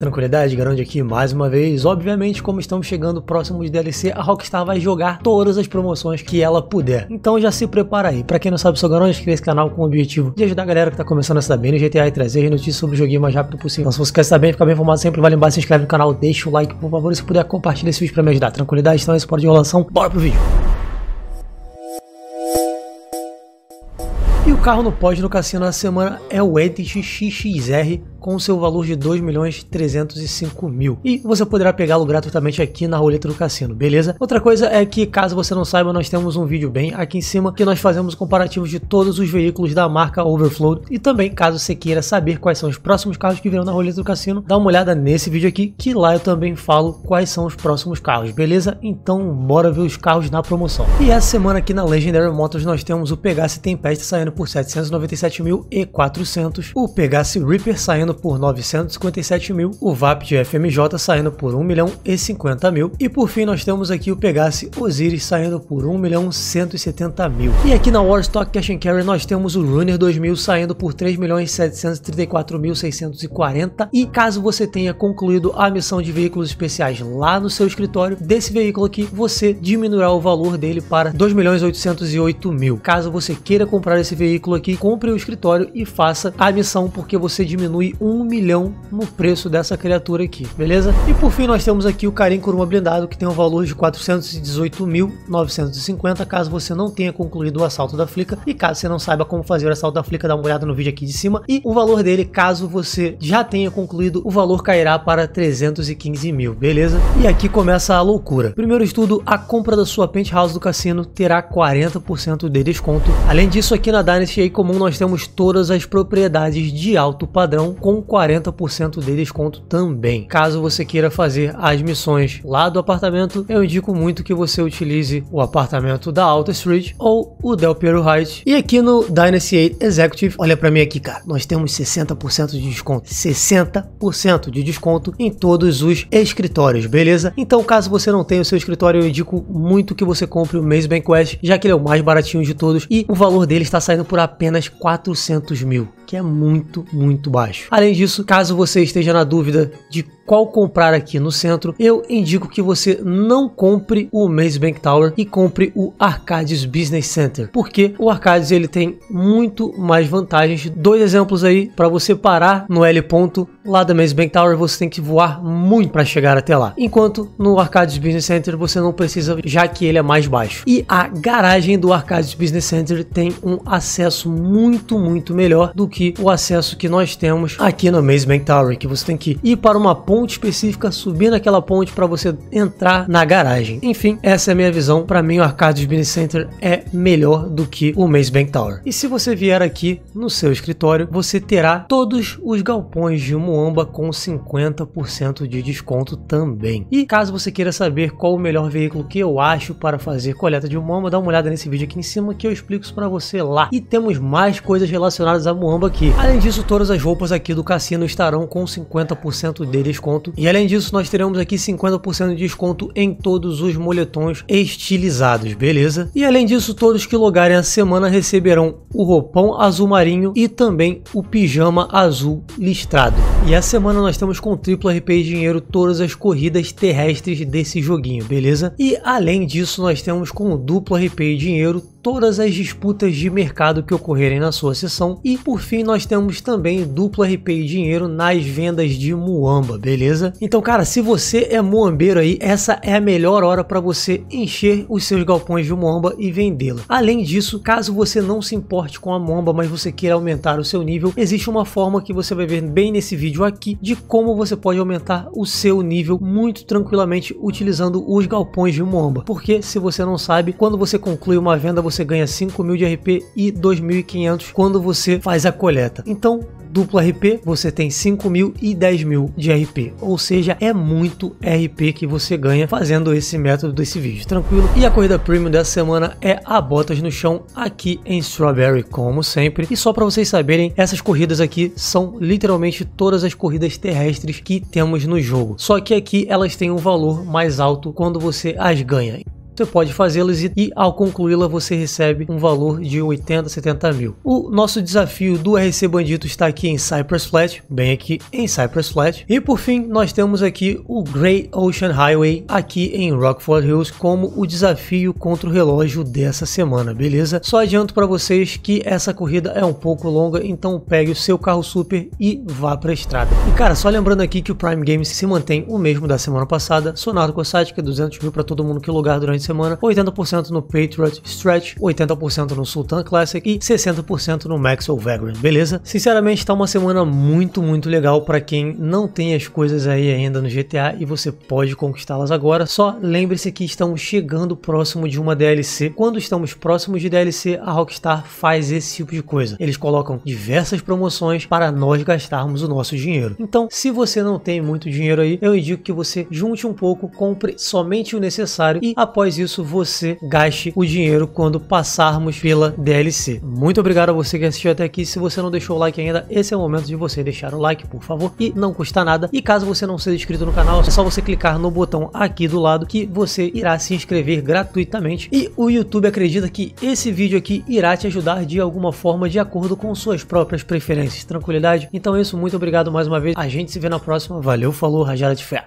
Tranquilidade, Garande aqui mais uma vez. Obviamente, como estamos chegando próximo de DLC, a Rockstar vai jogar todas as promoções que ela puder. Então já se prepara aí. Pra quem não sabe, sou Garande, criei esse canal com o objetivo de ajudar a galera que tá começando a saber no GTA e trazer notícias sobre o joguinho o mais rápido possível. Então se você quer saber, dar bem, ficar bem informado, sempre Vale embaixo, se inscreve no canal, deixa o like, por favor, e se puder, compartilha esse vídeo pra me ajudar. Tranquilidade, então é isso, pode de enrolação, bora pro vídeo. E o carro no pódio no cassino na semana é o NTX XXR com o seu valor de 2 milhões 305 mil. E você poderá pegá-lo gratuitamente aqui na roleta do cassino, beleza? Outra coisa é que, caso você não saiba, nós temos um vídeo bem aqui em cima que nós fazemos comparativos de todos os veículos da marca Overflow. E também, caso você queira saber quais são os próximos carros que virão na roleta do cassino, dá uma olhada nesse vídeo aqui, que lá eu também falo quais são os próximos carros, beleza? Então, bora ver os carros na promoção. E essa semana aqui na Legendary Motors nós temos o Pegasus Tempest saindo por 797.400, o Pegasus Reaper saindo saindo por 957 mil, o VAP de FMJ saindo por 1 milhão e 50 mil, e por fim nós temos aqui o Pegasus Osiris saindo por 1 milhão 170 mil. E aqui na War Stock Cash and Carry nós temos o Runner 2000 saindo por 3 milhões 734 mil 640 e caso você tenha concluído a missão de veículos especiais lá no seu escritório desse veículo aqui, você diminuirá o valor dele para 2 milhões 808 mil. Caso você queira comprar esse veículo aqui, compre o escritório e faça a missão porque você diminui um milhão no preço dessa criatura aqui, beleza? E por fim nós temos aqui o Karim Kuruma blindado que tem um valor de 418.950 caso você não tenha concluído o assalto da Flica e caso você não saiba como fazer o assalto da Flica, dá uma olhada no vídeo aqui de cima e o valor dele caso você já tenha concluído o valor cairá para 315 mil, beleza? E aqui começa a loucura. Primeiro estudo, a compra da sua penthouse do cassino terá 40% de desconto. Além disso, aqui na Dynasty comum nós temos todas as propriedades de alto padrão com com 40% de desconto também. Caso você queira fazer as missões lá do apartamento, eu indico muito que você utilize o apartamento da Alta Street ou o Del Piero Heights. E aqui no Dynasty 8 Executive, olha para mim aqui, cara, nós temos 60% de desconto, 60% de desconto em todos os escritórios, beleza? Então, caso você não tenha o seu escritório, eu indico muito que você compre o Maze Bank já que ele é o mais baratinho de todos e o valor dele está saindo por apenas 400 mil, que é muito, muito baixo. Além disso, caso você esteja na dúvida de qual comprar aqui no centro, eu indico que você não compre o Maze Bank Tower e compre o Arcades Business Center, porque o Arcades ele tem muito mais vantagens. Dois exemplos aí para você parar no L ponto lá da Maze Bank Tower, você tem que voar muito para chegar até lá. Enquanto no Arcades Business Center você não precisa, já que ele é mais baixo. E a garagem do Arcades Business Center tem um acesso muito, muito melhor do que o acesso que nós temos aqui no Maze Bank Tower, que você tem que ir para uma ponta ponte específica, subir naquela ponte para você entrar na garagem. Enfim, essa é a minha visão. Para mim, o Arcade Business Center é melhor do que o Maze Bank Tower. E se você vier aqui no seu escritório, você terá todos os galpões de Moamba com 50% de desconto também. E caso você queira saber qual o melhor veículo que eu acho para fazer coleta de Moamba, dá uma olhada nesse vídeo aqui em cima que eu explico isso para você lá. E temos mais coisas relacionadas a Moamba aqui. Além disso, todas as roupas aqui do cassino estarão com 50% de desconto desconto. E além disso, nós teremos aqui 50% de desconto em todos os moletons estilizados, beleza? E além disso, todos que logarem a semana receberão o roupão azul marinho e também o pijama azul listrado. E a semana nós estamos com triplo RP e dinheiro todas as corridas terrestres desse joguinho, beleza? E além disso, nós temos com duplo RP e dinheiro todas as disputas de mercado que ocorrerem na sua sessão. E por fim, nós temos também duplo RP e dinheiro nas vendas de Muamba, beleza? beleza? Então, cara, se você é moambeiro aí, essa é a melhor hora para você encher os seus galpões de moamba e vendê-la. Além disso, caso você não se importe com a moamba, mas você queira aumentar o seu nível, existe uma forma que você vai ver bem nesse vídeo aqui de como você pode aumentar o seu nível muito tranquilamente utilizando os galpões de moamba. Porque, se você não sabe, quando você conclui uma venda, você ganha 5 mil de RP e 2.500 quando você faz a coleta. Então, duplo RP, você tem 5 mil e 10 mil de RP. Ou seja, é muito RP que você ganha fazendo esse método desse vídeo, tranquilo? E a corrida premium dessa semana é a Botas no Chão aqui em Strawberry, como sempre. E só para vocês saberem, essas corridas aqui são literalmente todas as corridas terrestres que temos no jogo. Só que aqui elas têm um valor mais alto quando você as ganha você pode fazê-las e, e, ao concluí-la você recebe um valor de 80, 70 mil. O nosso desafio do RC Bandido está aqui em Cypress Flat, bem aqui em Cypress Flat. E por fim, nós temos aqui o Grey Ocean Highway aqui em Rockford Hills como o desafio contra o relógio dessa semana, beleza? Só adianto para vocês que essa corrida é um pouco longa, então pegue o seu carro super e vá para a estrada. E cara, só lembrando aqui que o Prime Games se mantém o mesmo da semana passada, Sonado Kossatka, 200 mil para todo mundo que lugar durante semana, 80% no Patriot Stretch, 80% no Sultan Classic e 60% no Maxwell Vagrant, beleza? Sinceramente, tá uma semana muito, muito legal para quem não tem as coisas aí ainda no GTA e você pode conquistá-las agora. Só lembre-se que estamos chegando próximo de uma DLC. Quando estamos próximos de DLC, a Rockstar faz esse tipo de coisa. Eles colocam diversas promoções para nós gastarmos o nosso dinheiro. Então, se você não tem muito dinheiro aí, eu indico que você junte um pouco, compre somente o necessário e após isso, você gaste o dinheiro quando passarmos pela DLC. Muito obrigado a você que assistiu até aqui. Se você não deixou o like ainda, esse é o momento de você deixar o like, por favor. E não custa nada. E caso você não seja inscrito no canal, é só você clicar no botão aqui do lado que você irá se inscrever gratuitamente. E o YouTube acredita que esse vídeo aqui irá te ajudar de alguma forma de acordo com suas próprias preferências. Tranquilidade? Então é isso. Muito obrigado mais uma vez. A gente se vê na próxima. Valeu, falou, rajada de fé.